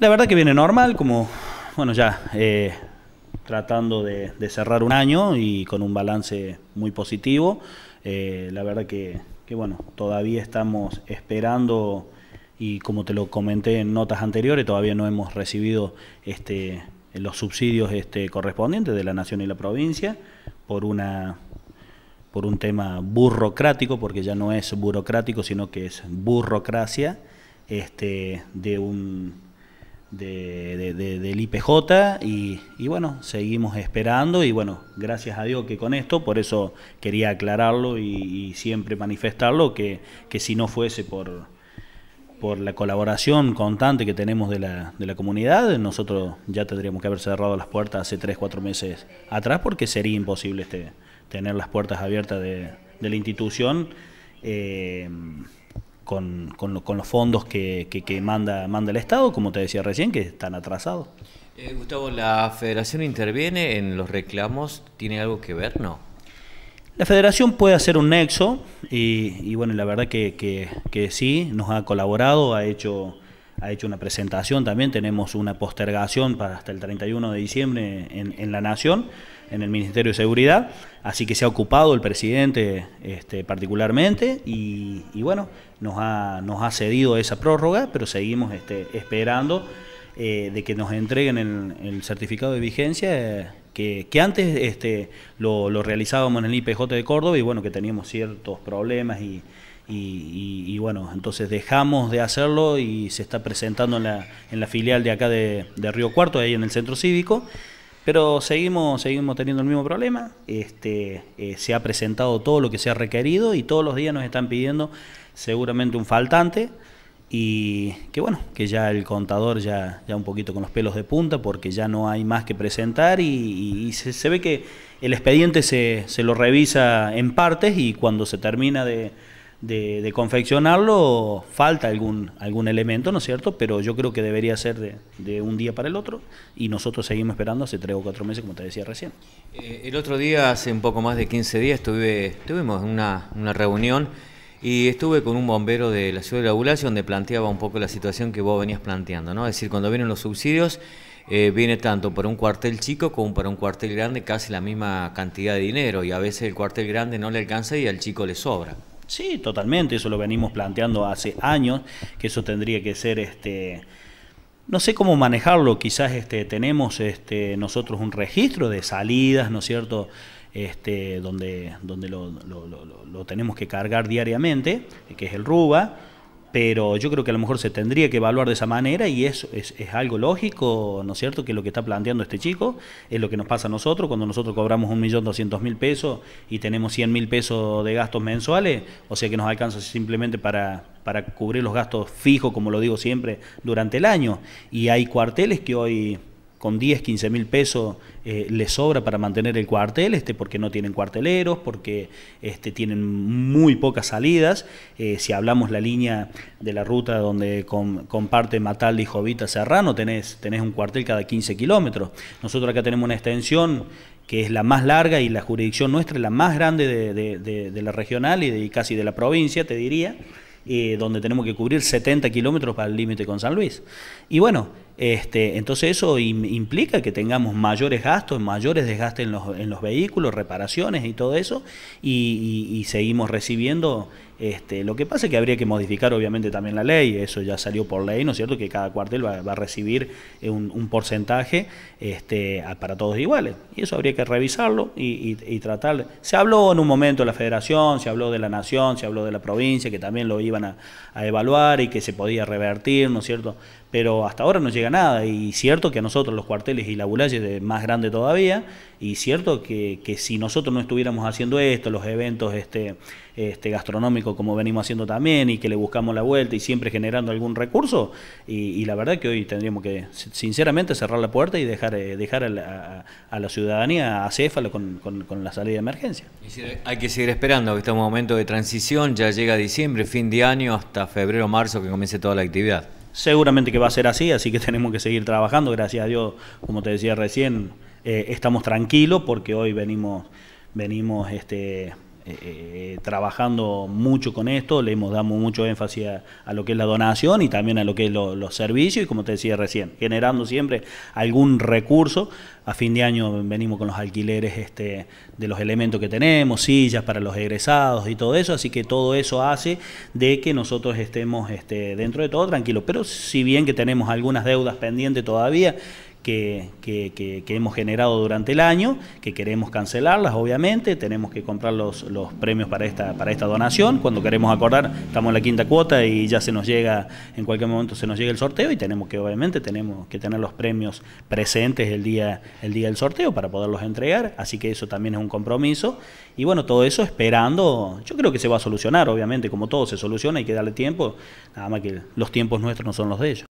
La verdad que viene normal, como, bueno, ya eh, tratando de, cerrar un año y con un balance muy positivo. Eh, la verdad que, bueno, todavía estamos esperando y como te lo comenté en notas anteriores, todavía no hemos recibido este, los subsidios este, correspondientes de la nación y la provincia por una por un tema burocrático, porque ya no es burocrático, sino que es burocracia este, de un del IPJ y, bueno, seguimos esperando y bueno, gracias a Dios que con esto, por eso quería aclararlo y, siempre manifestarlo, que, que, si no fuese por, por la colaboración constante que tenemos de la, de la comunidad, nosotros ya tendríamos que haber cerrado las puertas hace 3, 4 meses atrás porque sería imposible este, tener las puertas abiertas de, la institución. Eh, con, los fondos que, manda, el Estado, como te decía recién, que están atrasados. Eh, Gustavo, ¿la federación interviene en los reclamos? ¿Tiene algo que ver? No. La federación puede hacer un nexo y, bueno, la verdad que sí, nos ha colaborado, ha hecho ha hecho una presentación también, tenemos una postergación para hasta el 31 de diciembre en, la Nación, en el Ministerio de Seguridad, así que se ha ocupado el presidente este, particularmente y, bueno, nos ha, nos ha cedido esa prórroga, pero seguimos este, esperando eh, de que nos entreguen el, certificado de vigencia. Eh, que, antes este, lo, lo realizábamos en el IPJ de Córdoba y bueno, que teníamos ciertos problemas y, y, bueno, entonces dejamos de hacerlo y se está presentando en la, en la filial de acá de, Río Cuarto, ahí en el centro cívico, pero seguimos, seguimos teniendo el mismo problema, este, eh, se ha presentado todo lo que se ha requerido y todos los días nos están pidiendo seguramente un faltante y que bueno, que ya el contador ya, ya un poquito con los pelos de punta porque ya no hay más que presentar y, se, se, ve que el expediente se, se lo revisa en partes y cuando se termina de de, confeccionarlo falta algún, algún elemento, ¿no es cierto? Pero yo creo que debería ser de, un día para el otro y nosotros seguimos esperando hace tres o cuatro meses, como te decía recién. Eh, el otro día, hace un poco más de 15 días, estuve tuvimos una, una reunión y estuve con un bombero de la ciudad de La Bulacia donde planteaba un poco la situación que vos venías planteando, ¿no? Es decir, cuando vienen los subsidios... Eh, viene tanto para un cuartel chico como para un cuartel grande casi la misma cantidad de dinero y a veces el cuartel grande no le alcanza y al chico le sobra. Sí, totalmente, eso lo venimos planteando hace años, que eso tendría que ser este no sé cómo manejarlo, quizás este, tenemos este, nosotros un registro de salidas, ¿no es cierto? Este, donde donde lo, lo tenemos que cargar diariamente, que es el RUBA, pero yo creo que a lo mejor se tendría que evaluar de esa manera y es, es, algo lógico, ¿no es cierto?, que lo que está planteando este chico es lo que nos pasa a nosotros cuando nosotros cobramos 1.200.000 pesos y tenemos 100.000 pesos de gastos mensuales, o sea que nos alcanza simplemente para, para cubrir los gastos fijos, como lo digo siempre, durante el año. Y hay cuarteles que hoy con 10, 15 mil pesos eh, les sobra para mantener el cuartel, este, porque no tienen cuarteleros, porque este, tienen muy pocas salidas. Eh, si hablamos la línea de la ruta donde comparte Matal y Jovita Serrano, tenés, tenés un cuartel cada 15 kilómetros. Nosotros acá tenemos una extensión que es la más larga y la jurisdicción nuestra es la más grande de, la regional y, casi de la provincia, te diría. Eh, donde tenemos que cubrir 70 kilómetros para el límite con San Luis. Y bueno, este, entonces eso implica que tengamos mayores gastos, mayores desgastes en los, vehículos, reparaciones y todo eso, y, seguimos recibiendo. Este, lo que pasa es que habría que modificar obviamente también la ley, eso ya salió por ley, ¿no es cierto? Que cada cuartel va, a recibir eh, un, porcentaje este, para todos iguales. Y eso habría que revisarlo y, y, tratar. Se habló en un momento de la federación, se habló de la nación, se habló de la provincia, que también lo iban a evaluar y que se podía revertir, ¿no es cierto? pero hasta ahora no llega nada. Y cierto que a nosotros los cuarteles y la bulalla es más grande todavía, y cierto que, si nosotros no estuviéramos haciendo esto, los eventos este, este gastronómicos como venimos haciendo también, y que le buscamos la vuelta y siempre generando algún recurso, y, la verdad que hoy tendríamos que sinceramente cerrar la puerta y dejar, eh, dejar a la, ciudadanía a Céfalo con, la salida de emergencia. Hay que seguir esperando, que estamos un momento de transición, ya llega diciembre, fin de año, hasta febrero, marzo que comience toda la actividad. Seguramente que va a ser así, así que tenemos que seguir trabajando. Gracias a Dios, como te decía recién, eh, estamos tranquilos porque hoy venimos, venimos este, eh, eh, trabajando mucho con esto, le hemos dado mucho énfasis a, lo que es la donación y también a lo que es los servicios y como te decía recién, generando siempre algún recurso. A fin de año venimos con los alquileres este, de los elementos que tenemos, sillas para los egresados y todo eso, así que todo eso hace de que nosotros estemos este, dentro de todo tranquilos. Pero si bien que tenemos algunas deudas pendientes todavía, que, hemos generado durante el año, que queremos cancelarlas, obviamente, tenemos que comprar los, premios para esta, para esta donación, cuando queremos acordar, estamos en la quinta cuota y ya se nos llega, en cualquier momento se nos llega el sorteo y tenemos que, obviamente, tenemos que tener los premios presentes el día, el día del sorteo para poderlos entregar, así que eso también es un compromiso. Y bueno, todo eso esperando, yo creo que se va a solucionar, obviamente, como todo se soluciona, hay que darle tiempo, nada más que los tiempos nuestros no son los de ellos.